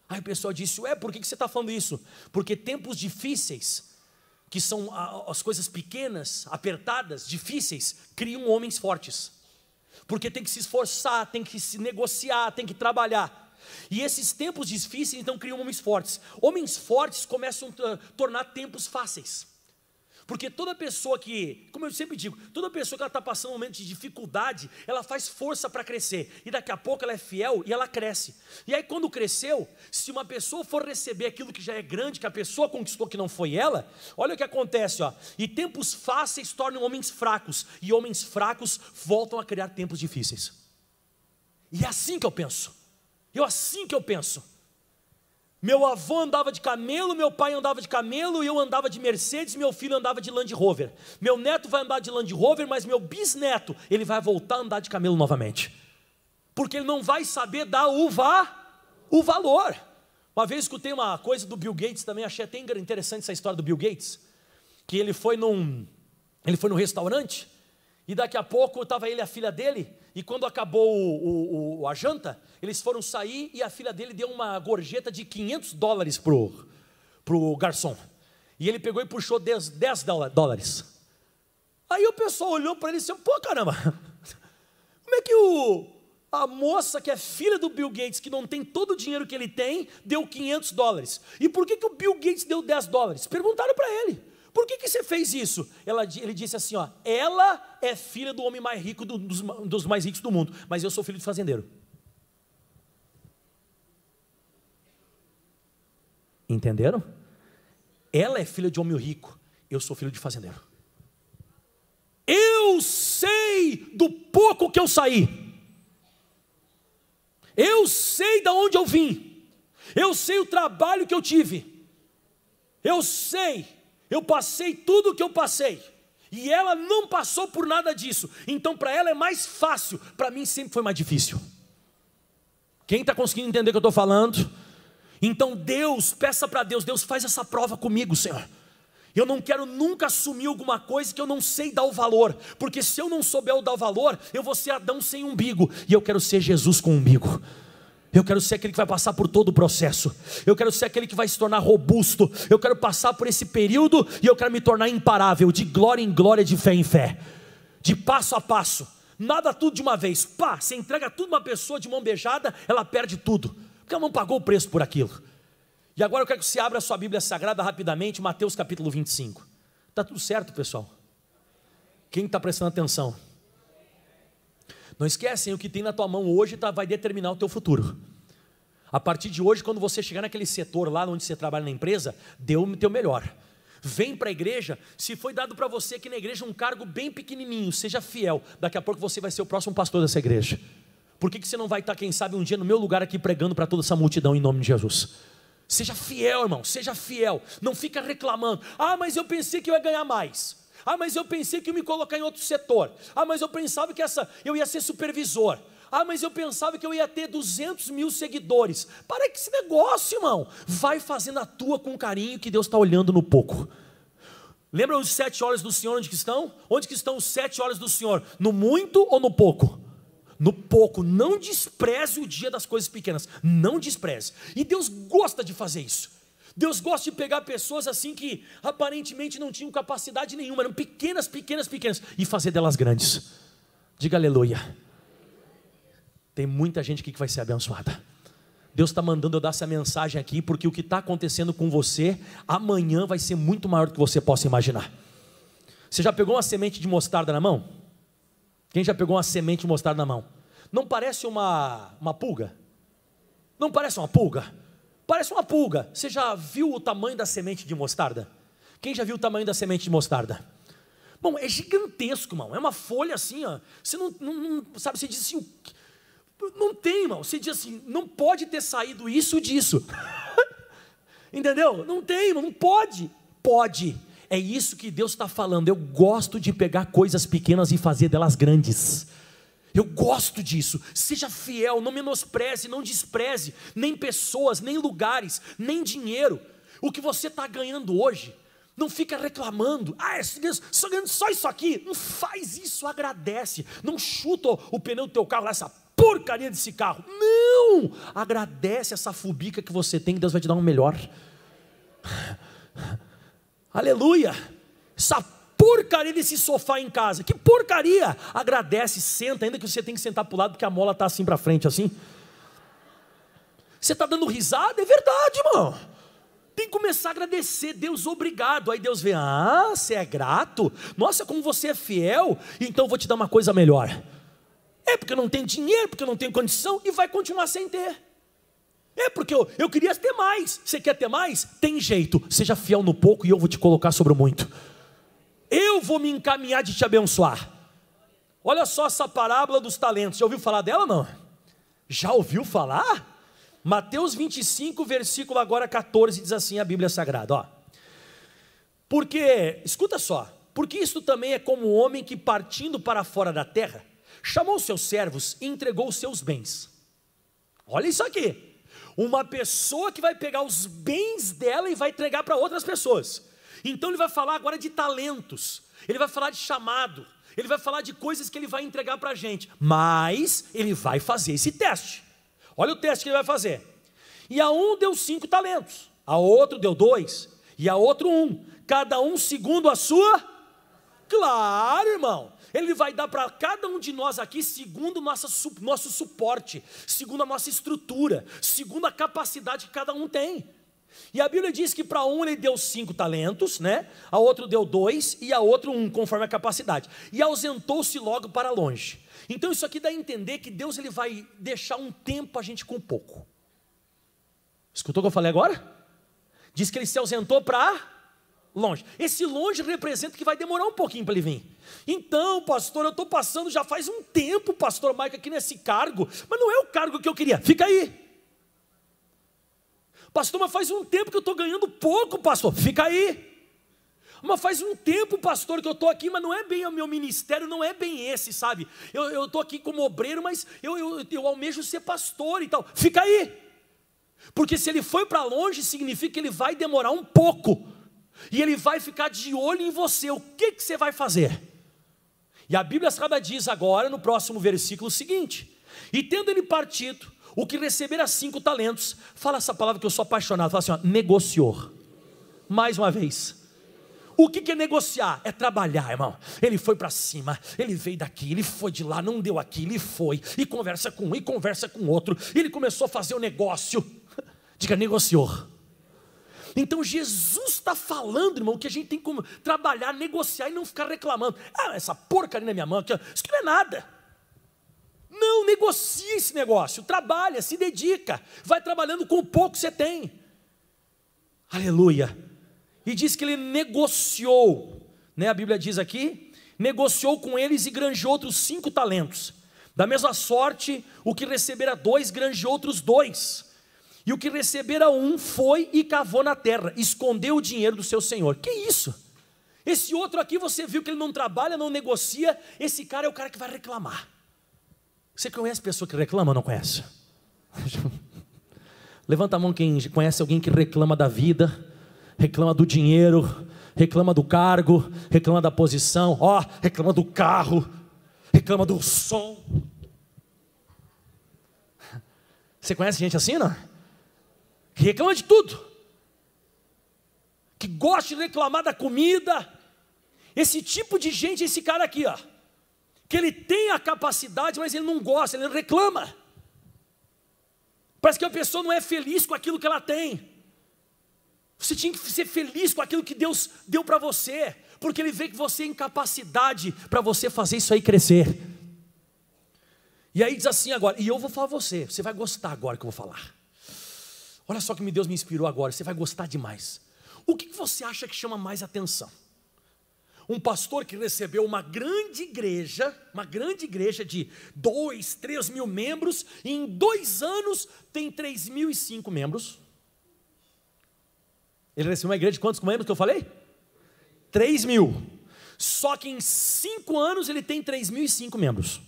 Speaker 1: Aí o pessoal disse: Ué, por que você está falando isso? Porque tempos difíceis, que são as coisas pequenas, apertadas, difíceis, criam homens fortes. Porque tem que se esforçar, tem que se negociar, tem que trabalhar. E esses tempos difíceis então criam homens fortes. Homens fortes começam a tornar tempos fáceis. Porque toda pessoa que, como eu sempre digo, toda pessoa que está passando um momento de dificuldade, ela faz força para crescer. E daqui a pouco ela é fiel e ela cresce. E aí, quando cresceu, se uma pessoa for receber aquilo que já é grande, que a pessoa conquistou que não foi ela, olha o que acontece, ó. E tempos fáceis tornam homens fracos, e homens fracos voltam a criar tempos difíceis. E é assim que eu penso. Eu assim que eu penso. Meu avô andava de camelo, meu pai andava de camelo, eu andava de Mercedes, meu filho andava de Land Rover. Meu neto vai andar de Land Rover, mas meu bisneto, ele vai voltar a andar de camelo novamente. Porque ele não vai saber dar o, va, o valor. Uma vez escutei uma coisa do Bill Gates também, achei até interessante essa história do Bill Gates, que ele foi num ele foi num restaurante e daqui a pouco estava ele e a filha dele, e quando acabou o, o, a janta, eles foram sair e a filha dele deu uma gorjeta de 500 dólares para o garçom. E ele pegou e puxou 10, 10 dólares. Aí o pessoal olhou para ele e disse: pô, caramba, como é que o, a moça que é filha do Bill Gates, que não tem todo o dinheiro que ele tem, deu 500 dólares? E por que, que o Bill Gates deu 10 dólares? Perguntaram para ele. Por que, que você fez isso? Ela, ele disse assim: ó, ela é filha do homem mais rico do, dos, dos mais ricos do mundo, mas eu sou filho de fazendeiro. Entenderam? Ela é filha de homem rico, eu sou filho de fazendeiro. Eu sei do pouco que eu saí, eu sei de onde eu vim, eu sei o trabalho que eu tive, eu sei eu passei tudo o que eu passei. E ela não passou por nada disso. Então, para ela é mais fácil. Para mim, sempre foi mais difícil. Quem está conseguindo entender o que eu estou falando? Então, Deus, peça para Deus: Deus, faz essa prova comigo, Senhor. Eu não quero nunca assumir alguma coisa que eu não sei dar o valor, porque se eu não souber dar o valor, eu vou ser Adão sem umbigo, e eu quero ser Jesus com umbigo. Eu quero ser aquele que vai passar por todo o processo. Eu quero ser aquele que vai se tornar robusto. Eu quero passar por esse período e eu quero me tornar imparável, de glória em glória, de fé em fé, de passo a passo. Nada tudo de uma vez. Pá, você entrega tudo uma pessoa de mão beijada, ela perde tudo. Porque ela não pagou o preço por aquilo. E agora eu quero que você abra a sua Bíblia Sagrada rapidamente, Mateus capítulo 25. Tá tudo certo, pessoal? Quem está prestando atenção? Não esquecem, o que tem na tua mão hoje tá, vai determinar o teu futuro. A partir de hoje, quando você chegar naquele setor lá onde você trabalha na empresa, dê o teu melhor. Vem para a igreja, se foi dado para você aqui na igreja um cargo bem pequenininho, seja fiel. Daqui a pouco você vai ser o próximo pastor dessa igreja. Por que, que você não vai estar, tá, quem sabe, um dia no meu lugar aqui pregando para toda essa multidão em nome de Jesus? Seja fiel, irmão, seja fiel. Não fica reclamando. Ah, mas eu pensei que eu ia ganhar mais. Ah, mas eu pensei que eu me colocar em outro setor. Ah, mas eu pensava que essa, eu ia ser supervisor. Ah, mas eu pensava que eu ia ter 200 mil seguidores. Para que esse negócio, irmão. Vai fazendo a tua com carinho que Deus está olhando no pouco. Lembra os sete olhos do Senhor onde que estão? Onde que estão os sete olhos do Senhor? No muito ou no pouco? No pouco. Não despreze o dia das coisas pequenas. Não despreze. E Deus gosta de fazer isso. Deus gosta de pegar pessoas assim que aparentemente não tinham capacidade nenhuma, eram pequenas, pequenas, pequenas, e fazer delas grandes. Diga aleluia. Tem muita gente aqui que vai ser abençoada. Deus está mandando eu dar essa mensagem aqui, porque o que está acontecendo com você amanhã vai ser muito maior do que você possa imaginar. Você já pegou uma semente de mostarda na mão? Quem já pegou uma semente de mostarda na mão? Não parece uma, uma pulga? Não parece uma pulga? Parece uma pulga. Você já viu o tamanho da semente de mostarda? Quem já viu o tamanho da semente de mostarda? Bom, é gigantesco, irmão. É uma folha assim, ó. Você não, não, não sabe, você diz assim, não tem, irmão. Você diz assim, não pode ter saído isso disso. Entendeu? Não tem, irmão, não pode. Pode. É isso que Deus está falando. Eu gosto de pegar coisas pequenas e fazer delas grandes. Eu gosto disso. Seja fiel, não menospreze, não despreze nem pessoas, nem lugares, nem dinheiro. O que você está ganhando hoje, não fica reclamando. Ah, estou ganhando só isso aqui. Não faz isso, agradece. Não chuta o pneu do teu carro lá, essa porcaria desse carro. Não! Agradece essa fubica que você tem, que Deus vai te dar um melhor. Aleluia! Essa porcaria desse sofá em casa, que porcaria! Agradece, senta, ainda que você tem que sentar para o lado, porque a mola está assim para frente, assim. Você está dando risada? É verdade, irmão. Tem que começar a agradecer, Deus, obrigado. Aí Deus vê, ah, você é grato? Nossa, como você é fiel, então eu vou te dar uma coisa melhor. É porque eu não tenho dinheiro, porque eu não tenho condição, e vai continuar sem ter. É porque eu, eu queria ter mais. Você quer ter mais? Tem jeito. Seja fiel no pouco e eu vou te colocar sobre o muito eu vou me encaminhar de te abençoar. Olha só essa parábola dos talentos. Já ouviu falar dela não? Já ouviu falar? Mateus 25, versículo agora 14 diz assim a Bíblia Sagrada, ó. Porque, escuta só, porque isto também é como um homem que partindo para fora da terra, chamou seus servos e entregou os seus bens. Olha isso aqui. Uma pessoa que vai pegar os bens dela e vai entregar para outras pessoas. Então ele vai falar agora de talentos, ele vai falar de chamado, ele vai falar de coisas que ele vai entregar para a gente, mas ele vai fazer esse teste. Olha o teste que ele vai fazer. E a um deu cinco talentos, a outro deu dois, e a outro um, cada um segundo a sua. Claro, irmão. Ele vai dar para cada um de nós aqui segundo nossa, nosso suporte, segundo a nossa estrutura, segundo a capacidade que cada um tem. E a Bíblia diz que para um ele deu cinco talentos, né? A outro deu dois e a outro um, conforme a capacidade. E ausentou-se logo para longe. Então isso aqui dá a entender que Deus ele vai deixar um tempo a gente com pouco. Escutou o que eu falei agora? Diz que ele se ausentou para longe. Esse longe representa que vai demorar um pouquinho para ele vir. Então, pastor, eu estou passando já faz um tempo, pastor Maico, aqui nesse cargo, mas não é o cargo que eu queria. Fica aí. Pastor, mas faz um tempo que eu estou ganhando pouco, pastor. Fica aí. Mas faz um tempo, pastor, que eu estou aqui, mas não é bem o meu ministério, não é bem esse, sabe? Eu estou aqui como obreiro, mas eu, eu, eu almejo ser pastor e tal. Fica aí. Porque se ele foi para longe, significa que ele vai demorar um pouco. E ele vai ficar de olho em você. O que, que você vai fazer? E a Bíblia Sagrada diz agora, no próximo versículo seguinte: E tendo ele partido, o que recebera cinco talentos, fala essa palavra que eu sou apaixonado, fala assim, ó, negociou. Mais uma vez. O que, que é negociar? É trabalhar, irmão. Ele foi para cima, ele veio daqui, ele foi de lá, não deu aqui, ele foi. E conversa com um, e conversa com outro. E ele começou a fazer o um negócio. Diga, negociou. Então Jesus está falando, irmão, que a gente tem como trabalhar, negociar e não ficar reclamando. Ah, essa porcaria na minha mão, isso que não é nada. Não, negocia esse negócio, trabalha, se dedica, vai trabalhando com o pouco que você tem. Aleluia. E diz que ele negociou, né? A Bíblia diz aqui, negociou com eles e granjou outros cinco talentos. Da mesma sorte, o que recebera dois, granjou outros dois. E o que recebera um foi e cavou na terra, escondeu o dinheiro do seu senhor. Que isso? Esse outro aqui você viu que ele não trabalha, não negocia. Esse cara é o cara que vai reclamar. Você conhece pessoa que reclama ou não conhece? Levanta a mão quem conhece alguém que reclama da vida, reclama do dinheiro, reclama do cargo, reclama da posição, ó, oh, reclama do carro, reclama do som. Você conhece gente assim, não? Que reclama de tudo. Que gosta de reclamar da comida. Esse tipo de gente, esse cara aqui, ó que ele tem a capacidade, mas ele não gosta, ele reclama. Parece que a pessoa não é feliz com aquilo que ela tem. Você tinha que ser feliz com aquilo que Deus deu para você, porque Ele vê que você é incapacidade para você fazer isso aí crescer. E aí diz assim agora, e eu vou falar você, você vai gostar agora que eu vou falar. Olha só que Deus me inspirou agora, você vai gostar demais. O que você acha que chama mais atenção? um pastor que recebeu uma grande igreja, uma grande igreja de 2, 3 mil membros, e em dois anos tem 3.005 mil e cinco membros. Ele recebeu uma igreja de quantos membros que eu falei? 3 mil. Só que em cinco anos ele tem 3.005 mil e cinco membros.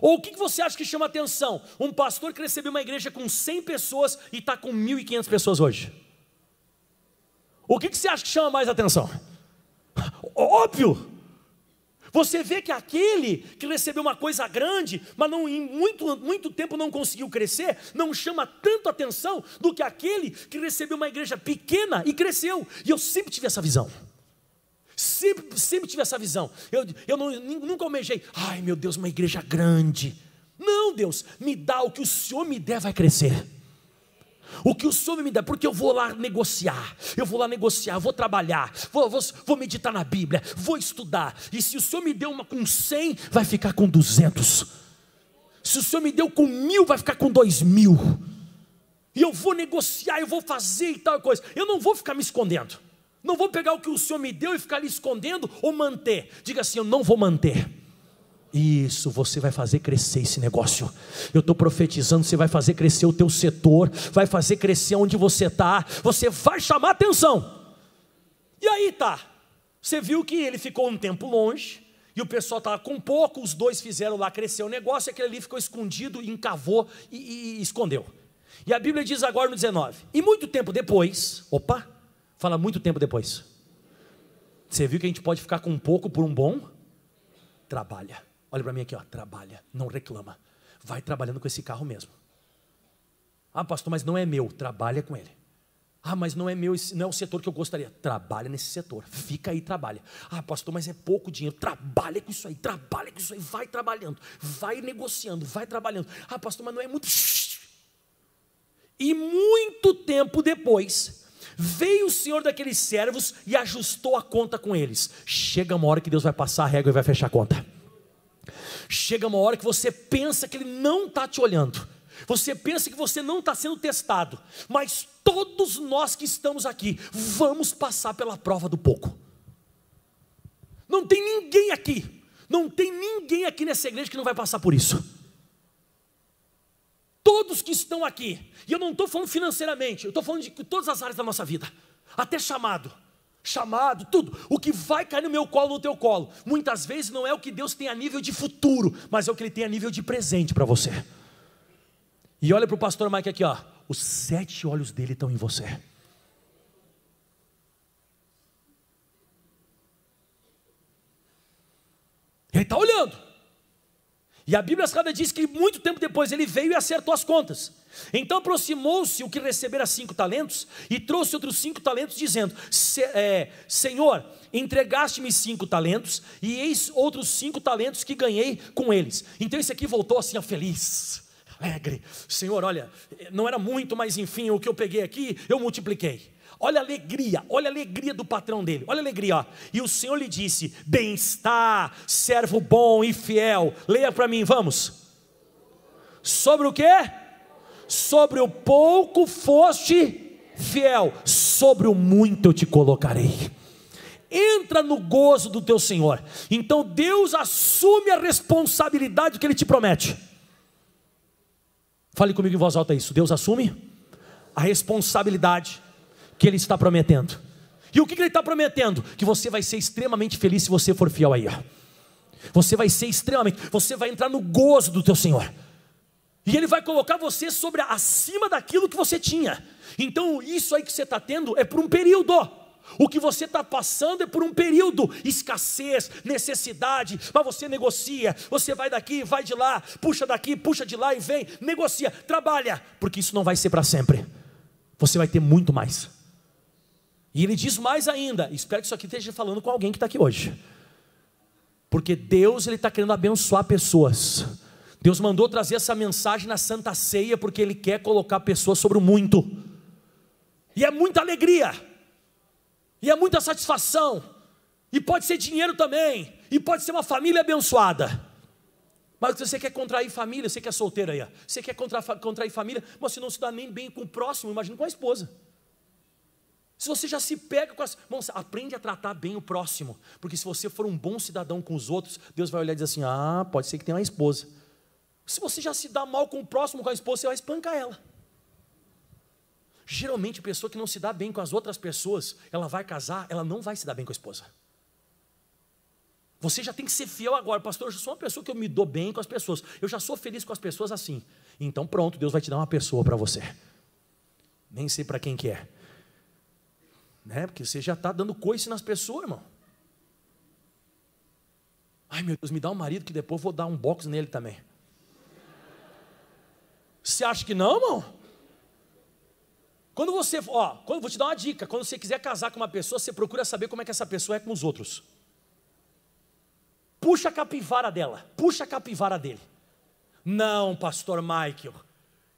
Speaker 1: Ou o que você acha que chama atenção? Um pastor que recebeu uma igreja com 100 pessoas e está com 1.500 pessoas hoje. O que você acha que chama mais atenção? Óbvio. Você vê que aquele que recebeu uma coisa grande, mas não, em muito, muito tempo não conseguiu crescer, não chama tanto atenção do que aquele que recebeu uma igreja pequena e cresceu. E eu sempre tive essa visão. Sempre, sempre tive essa visão. Eu, eu não, nunca almejei, ai meu Deus, uma igreja grande. Não, Deus, me dá o que o Senhor me der, vai crescer. O que o Senhor me dá, porque eu vou lá negociar, eu vou lá negociar, vou trabalhar, vou, vou, vou meditar na Bíblia, vou estudar. E se o Senhor me deu uma com cem, vai ficar com duzentos. Se o Senhor me deu com mil, vai ficar com dois mil. E eu vou negociar, eu vou fazer e tal coisa. Eu não vou ficar me escondendo. Não vou pegar o que o Senhor me deu e ficar ali escondendo ou manter. Diga assim: eu não vou manter. Isso, você vai fazer crescer esse negócio. Eu estou profetizando, você vai fazer crescer o teu setor, vai fazer crescer onde você está, você vai chamar atenção. E aí tá, você viu que ele ficou um tempo longe, e o pessoal estava com pouco, os dois fizeram lá crescer o negócio, e aquele ali ficou escondido, encavou e, e, e escondeu. E a Bíblia diz agora no 19, e muito tempo depois, opa, fala muito tempo depois. Você viu que a gente pode ficar com um pouco por um bom? Trabalha. Olha para mim aqui, ó, trabalha, não reclama. Vai trabalhando com esse carro mesmo. Ah, pastor, mas não é meu. Trabalha com ele. Ah, mas não é meu, não é o setor que eu gostaria. Trabalha nesse setor, fica aí, trabalha. Ah, pastor, mas é pouco dinheiro. Trabalha com isso aí, trabalha com isso aí, vai trabalhando, vai negociando, vai trabalhando. Ah, pastor, mas não é muito. E muito tempo depois, veio o senhor daqueles servos e ajustou a conta com eles. Chega uma hora que Deus vai passar a régua e vai fechar a conta. Chega uma hora que você pensa que ele não está te olhando. Você pensa que você não está sendo testado, mas todos nós que estamos aqui vamos passar pela prova do pouco. Não tem ninguém aqui, não tem ninguém aqui nessa igreja que não vai passar por isso. Todos que estão aqui, e eu não estou falando financeiramente, eu estou falando de todas as áreas da nossa vida, até chamado chamado, tudo. O que vai cair no meu colo, no teu colo, muitas vezes não é o que Deus tem a nível de futuro, mas é o que Ele tem a nível de presente para você. E olha para o pastor Mike aqui, ó. Os sete olhos dele estão em você. Ele está olhando. E a Bíblia Sagrada diz que muito tempo depois ele veio e acertou as contas. Então aproximou-se o que recebera cinco talentos e trouxe outros cinco talentos, dizendo: Se, é, Senhor, entregaste-me cinco talentos e eis outros cinco talentos que ganhei com eles. Então esse aqui voltou assim a feliz alegre. Senhor, olha, não era muito, mas enfim, o que eu peguei aqui, eu multipliquei. Olha a alegria, olha a alegria do patrão dele, olha a alegria. Ó. E o Senhor lhe disse: Bem-estar, servo bom e fiel. Leia para mim, vamos. Sobre o que? Sobre o pouco foste fiel, sobre o muito eu te colocarei entra no gozo do teu Senhor. Então Deus assume a responsabilidade que Ele te promete. Fale comigo em voz alta isso. Deus assume a responsabilidade que Ele está prometendo. E o que Ele está prometendo? Que você vai ser extremamente feliz se você for fiel aí. Você vai ser extremamente, você vai entrar no gozo do teu Senhor. E Ele vai colocar você sobre acima daquilo que você tinha. Então isso aí que você está tendo é por um período. O que você está passando é por um período, escassez, necessidade, mas você negocia, você vai daqui, vai de lá, puxa daqui, puxa de lá e vem, negocia, trabalha, porque isso não vai ser para sempre. Você vai ter muito mais. E ele diz mais ainda, espero que isso aqui esteja falando com alguém que está aqui hoje. Porque Deus ele está querendo abençoar pessoas. Deus mandou trazer essa mensagem na Santa Ceia porque Ele quer colocar pessoas sobre o muito. E é muita alegria e é muita satisfação, e pode ser dinheiro também, e pode ser uma família abençoada. Mas você quer contrair família, você que é solteiro aí, você quer contrair família, mas você não se dá nem bem com o próximo, imagina com a esposa. Se você já se pega com as. moça, aprende a tratar bem o próximo. Porque se você for um bom cidadão com os outros, Deus vai olhar e dizer assim: ah, pode ser que tenha uma esposa. Se você já se dá mal com o próximo, com a esposa, você vai espancar ela. Geralmente, a pessoa que não se dá bem com as outras pessoas, ela vai casar, ela não vai se dar bem com a esposa. Você já tem que ser fiel agora, pastor. Eu sou uma pessoa que eu me dou bem com as pessoas. Eu já sou feliz com as pessoas assim. Então, pronto, Deus vai te dar uma pessoa para você. Nem sei para quem que é. Né? Porque você já está dando coice nas pessoas, irmão. Ai, meu Deus, me dá um marido que depois eu vou dar um box nele também. Você acha que não, irmão? Quando você, ó, quando, vou te dar uma dica, quando você quiser casar com uma pessoa, você procura saber como é que essa pessoa é com os outros. Puxa a capivara dela, puxa a capivara dele. Não, pastor Michael,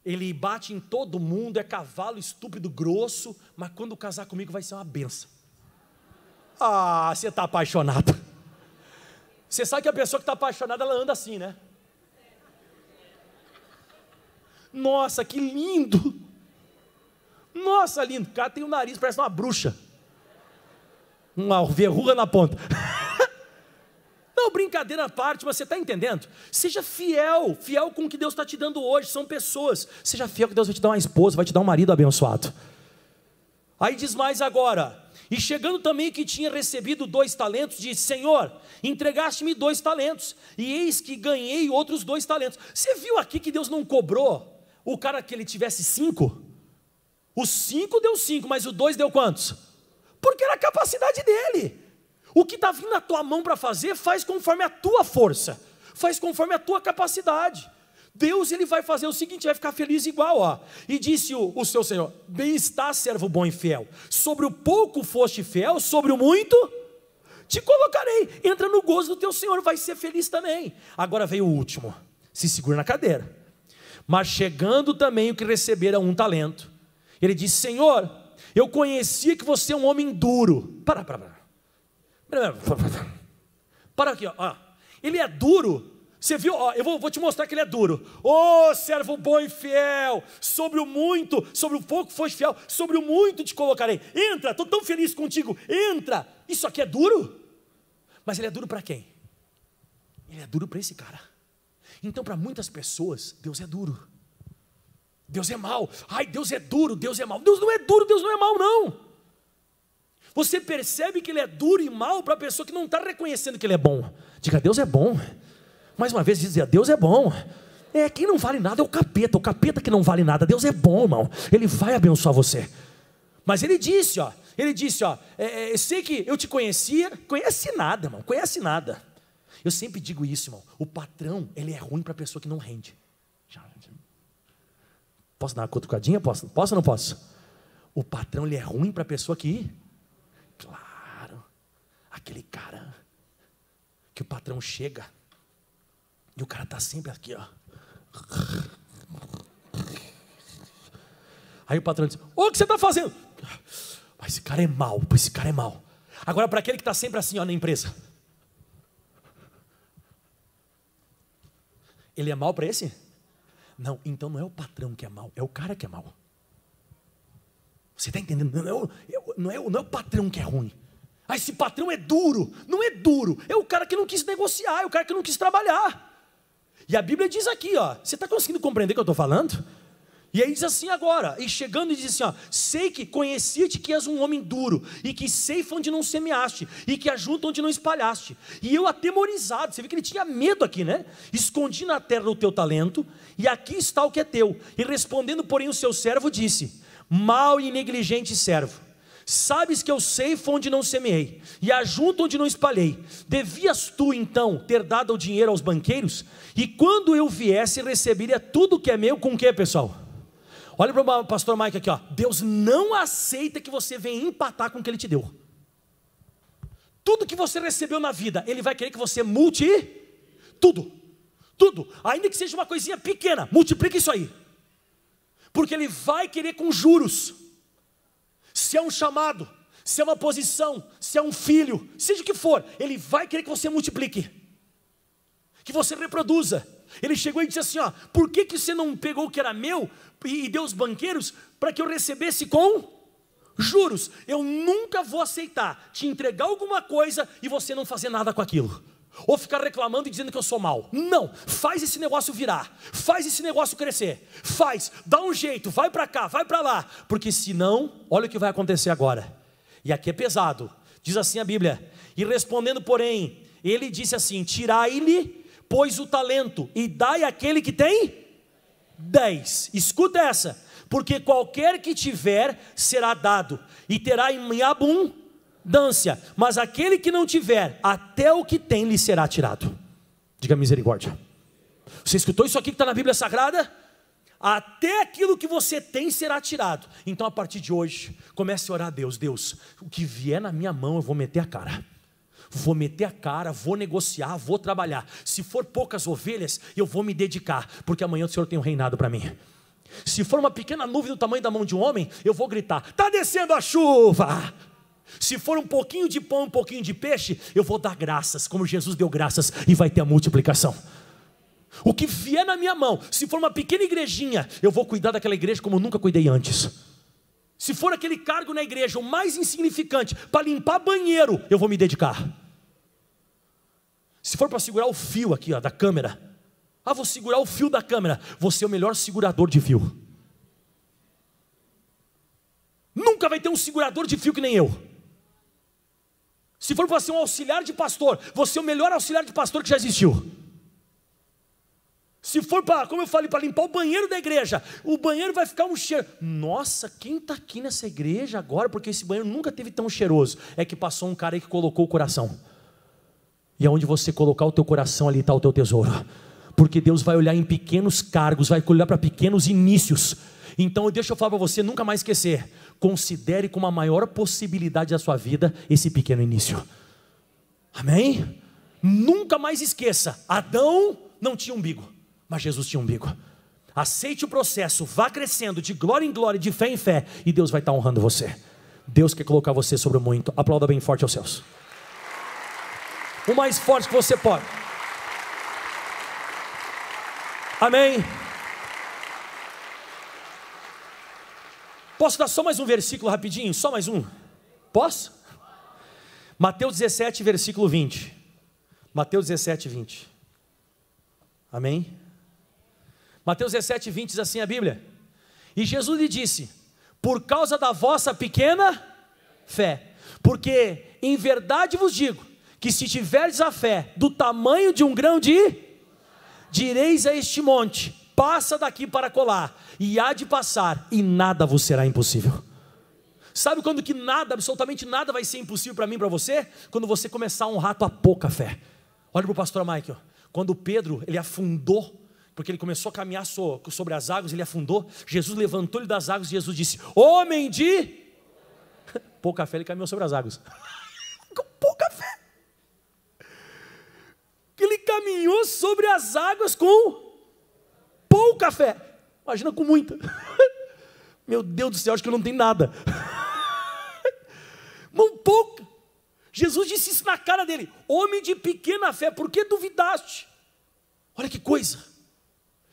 Speaker 1: ele bate em todo mundo, é cavalo estúpido, grosso, mas quando casar comigo vai ser uma benção. Ah, você está apaixonado. Você sabe que a pessoa que está apaixonada, ela anda assim, né? Nossa, que lindo! Nossa, lindo, o cara tem o um nariz, parece uma bruxa. Uma verruga na ponta. Não, brincadeira à parte, mas você está entendendo? Seja fiel, fiel com o que Deus está te dando hoje, são pessoas. Seja fiel que Deus vai te dar uma esposa, vai te dar um marido abençoado. Aí diz mais agora. E chegando também que tinha recebido dois talentos, disse: Senhor, entregaste-me dois talentos, e eis que ganhei outros dois talentos. Você viu aqui que Deus não cobrou o cara que ele tivesse cinco? O 5 deu 5, mas o 2 deu quantos? Porque era a capacidade dele. O que está vindo na tua mão para fazer, faz conforme a tua força, faz conforme a tua capacidade. Deus ele vai fazer o seguinte, vai ficar feliz igual, ó. E disse o, o seu Senhor: Bem está, servo bom e fiel. Sobre o pouco foste fiel, sobre o muito te colocarei. Entra no gozo do teu Senhor, vai ser feliz também. Agora veio o último. Se segura na cadeira. Mas chegando também o que recebera um talento, ele diz: Senhor, eu conhecia que você é um homem duro. Para, para, para. Para aqui, ó. Ele é duro. Você viu? Ó, eu vou, vou te mostrar que ele é duro. Ô oh, servo bom e fiel, sobre o muito, sobre o pouco foi fiel, sobre o muito te colocarei. Entra, estou tão feliz contigo. Entra. Isso aqui é duro? Mas ele é duro para quem? Ele é duro para esse cara. Então, para muitas pessoas, Deus é duro. Deus é mau. Ai, Deus é duro, Deus é mau. Deus não é duro, Deus não é mau, não. Você percebe que ele é duro e mau para a pessoa que não está reconhecendo que ele é bom. Diga, Deus é bom. Mais uma vez, dizer, Deus é bom. É, quem não vale nada é o capeta, o capeta que não vale nada. Deus é bom, irmão. Ele vai abençoar você. Mas ele disse, ó, ele disse, ó, é, é, sei que eu te conhecia, conhece nada, irmão, conhece nada. Eu sempre digo isso, irmão. O patrão, ele é ruim para a pessoa que não rende. Posso dar uma cutucadinha? Posso? Posso ou não posso? O patrão ele é ruim para a pessoa que ir? Claro. Aquele cara que o patrão chega e o cara tá sempre aqui, ó. Aí o patrão diz: Ô, o que você está fazendo? Mas esse cara é mal, esse cara é mal. Agora, para aquele que está sempre assim ó, na empresa, ele é mal para esse? Não, então não é o patrão que é mal, é o cara que é mal. Você está entendendo? Não é, o, é não, é, não é o patrão que é ruim. Ah, esse patrão é duro. Não é duro, é o cara que não quis negociar, é o cara que não quis trabalhar. E a Bíblia diz aqui, ó, você está conseguindo compreender o que eu estou falando? E aí é diz assim agora, e chegando e diz assim: ó, sei que conhecia-te que és um homem duro, e que ceifa onde não semeaste, e que ajunta onde não espalhaste. E eu atemorizado, você vê que ele tinha medo aqui, né? Escondi na terra o teu talento, e aqui está o que é teu. E respondendo, porém, o seu servo disse: Mal e negligente servo. Sabes que eu sei onde não semeei, e ajunto onde não espalhei. Devias tu, então, ter dado o dinheiro aos banqueiros? E quando eu viesse, receberia tudo que é meu com o que, pessoal? Olha para o pastor Mike aqui, ó. Deus não aceita que você venha empatar com o que ele te deu. Tudo que você recebeu na vida, ele vai querer que você multi tudo. Tudo, ainda que seja uma coisinha pequena, multiplique isso aí. Porque ele vai querer com juros. Se é um chamado, se é uma posição, se é um filho, seja o que for, ele vai querer que você multiplique. Que você reproduza, ele chegou e disse assim: ó, por que, que você não pegou o que era meu e deu os banqueiros para que eu recebesse com juros? Eu nunca vou aceitar te entregar alguma coisa e você não fazer nada com aquilo. Ou ficar reclamando e dizendo que eu sou mal. Não, faz esse negócio virar, faz esse negócio crescer, faz, dá um jeito, vai para cá, vai para lá, porque senão, olha o que vai acontecer agora. E aqui é pesado, diz assim a Bíblia: e respondendo, porém, ele disse assim: tirai-lhe pois o talento, e dai aquele que tem dez. Escuta essa, porque qualquer que tiver será dado, e terá em abundância, mas aquele que não tiver, até o que tem lhe será tirado. Diga misericórdia. Você escutou isso aqui que está na Bíblia Sagrada? até aquilo que você tem será tirado. Então, a partir de hoje, comece a orar a Deus: Deus, o que vier na minha mão, eu vou meter a cara vou meter a cara, vou negociar, vou trabalhar. Se for poucas ovelhas, eu vou me dedicar, porque amanhã o Senhor tem um reinado para mim. Se for uma pequena nuvem do tamanho da mão de um homem, eu vou gritar: está descendo a chuva! Se for um pouquinho de pão, um pouquinho de peixe, eu vou dar graças, como Jesus deu graças, e vai ter a multiplicação. O que vier na minha mão, se for uma pequena igrejinha, eu vou cuidar daquela igreja como eu nunca cuidei antes. Se for aquele cargo na igreja, o mais insignificante, para limpar banheiro, eu vou me dedicar. Se for para segurar o fio aqui, ó, da câmera. Ah, vou segurar o fio da câmera. Você é o melhor segurador de fio. Nunca vai ter um segurador de fio que nem eu. Se for para ser um auxiliar de pastor, você é o melhor auxiliar de pastor que já existiu. Se for para, como eu falei, para limpar o banheiro da igreja, o banheiro vai ficar um cheiro. Nossa, quem está aqui nessa igreja agora? Porque esse banheiro nunca teve tão cheiroso. É que passou um cara aí que colocou o coração. E aonde você colocar o teu coração, ali está o teu tesouro. Porque Deus vai olhar em pequenos cargos, vai olhar para pequenos inícios. Então, deixa eu falar para você, nunca mais esquecer. Considere como a maior possibilidade da sua vida esse pequeno início. Amém? Nunca mais esqueça: Adão não tinha umbigo, mas Jesus tinha umbigo. Aceite o processo, vá crescendo de glória em glória, de fé em fé, e Deus vai estar honrando você. Deus quer colocar você sobre muito. Aplauda bem forte aos céus o mais forte que você pode. Amém? Posso dar só mais um versículo rapidinho? Só mais um? Posso? Mateus 17, versículo 20. Mateus 17, 20. Amém? Mateus 17, 20 diz assim a Bíblia. E Jesus lhe disse: Por causa da vossa pequena fé, porque em verdade vos digo que se tiveres a fé do tamanho de um grão de direis a este monte: passa daqui para colar, e há de passar, e nada vos será impossível. Sabe quando que nada, absolutamente nada vai ser impossível para mim, para você? Quando você começar a honrar tua pouca fé. Olha para o pastor Michael. Quando Pedro, ele afundou, porque ele começou a caminhar sobre as águas, ele afundou. Jesus levantou ele das águas e Jesus disse: Homem de pouca fé, ele caminhou sobre as águas. pouca fé ele caminhou sobre as águas com pouca fé. Imagina com muita. Meu Deus do céu, acho que eu não tenho nada. Mão pouca. Jesus disse isso na cara dele: Homem de pequena fé, por que duvidaste? Olha que coisa.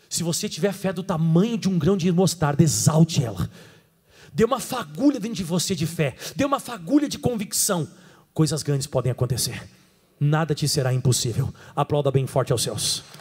Speaker 1: Se você tiver fé do tamanho de um grão de mostarda, exalte ela. Dê uma fagulha dentro de você de fé, dê uma fagulha de convicção. Coisas grandes podem acontecer nada te será impossível. Aplauda bem forte aos céus.